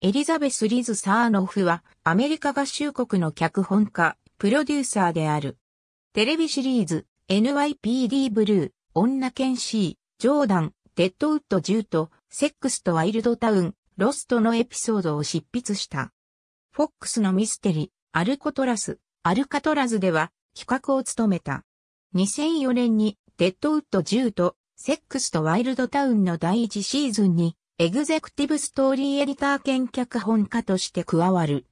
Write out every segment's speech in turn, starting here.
エリザベス・リズ・サーノフはアメリカ合衆国の脚本家、プロデューサーである。テレビシリーズ NYPD ブルー、女剣士、ジョーダン、デッドウッド10と、セックスとワイルドタウン、ロストのエピソードを執筆した。フォックスのミステリ、ー、アルコトラス、アルカトラズでは企画を務めた。2004年にデッドウッド10とセックスとワイルドタウンの第1シーズンにエグゼクティブストーリーエディター兼脚本家として加わる。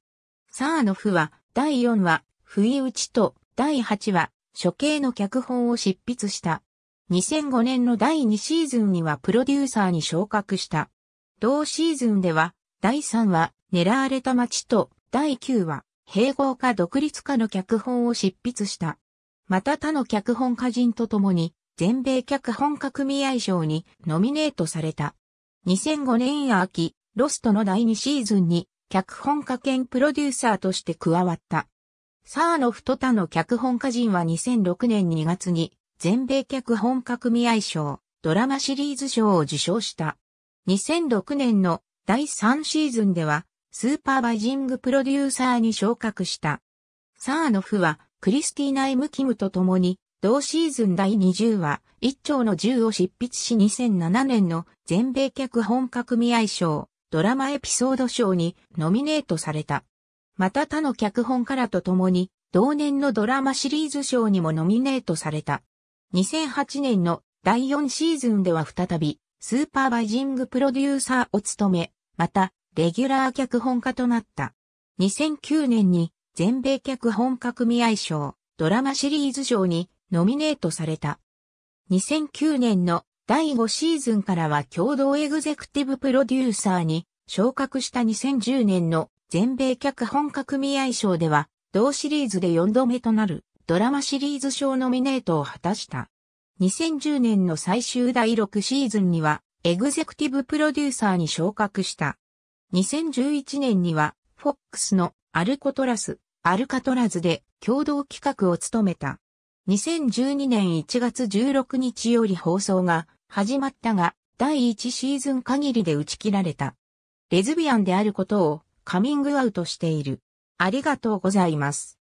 サーノフは、第4話、不意打ちと、第8話、処刑の脚本を執筆した。2005年の第2シーズンにはプロデューサーに昇格した。同シーズンでは、第3話、狙われた街と、第9話、併合か独立かの脚本を執筆した。また他の脚本家人と共に、全米脚本家組合賞にノミネートされた。2005年秋、ロストの第2シーズンに脚本家兼プロデューサーとして加わった。サーノフトタの脚本家人は2006年2月に全米脚本家組合賞、ドラマシリーズ賞を受賞した。2006年の第3シーズンではスーパーバイジングプロデューサーに昇格した。サーノフはクリスティーナ・エム・キムと共に同シーズン第20話、一丁の銃を執筆し2007年の全米脚本家組合賞、ドラマエピソード賞にノミネートされた。また他の脚本家らと共に、同年のドラマシリーズ賞にもノミネートされた。2008年の第4シーズンでは再び、スーパーバイジングプロデューサーを務め、また、レギュラー脚本家となった。2009年に、全米脚本家組合賞、ドラマシリーズ賞にノミネートされた。2009年の第5シーズンからは共同エグゼクティブプロデューサーに昇格した2010年の全米脚本家組合賞では同シリーズで4度目となるドラマシリーズ賞ノミネートを果たした。2010年の最終第6シーズンにはエグゼクティブプロデューサーに昇格した。2011年には FOX のアルコトラス、アルカトラズで共同企画を務めた。2012年1月16日より放送が始まったが、第1シーズン限りで打ち切られた。レズビアンであることをカミングアウトしている。ありがとうございます。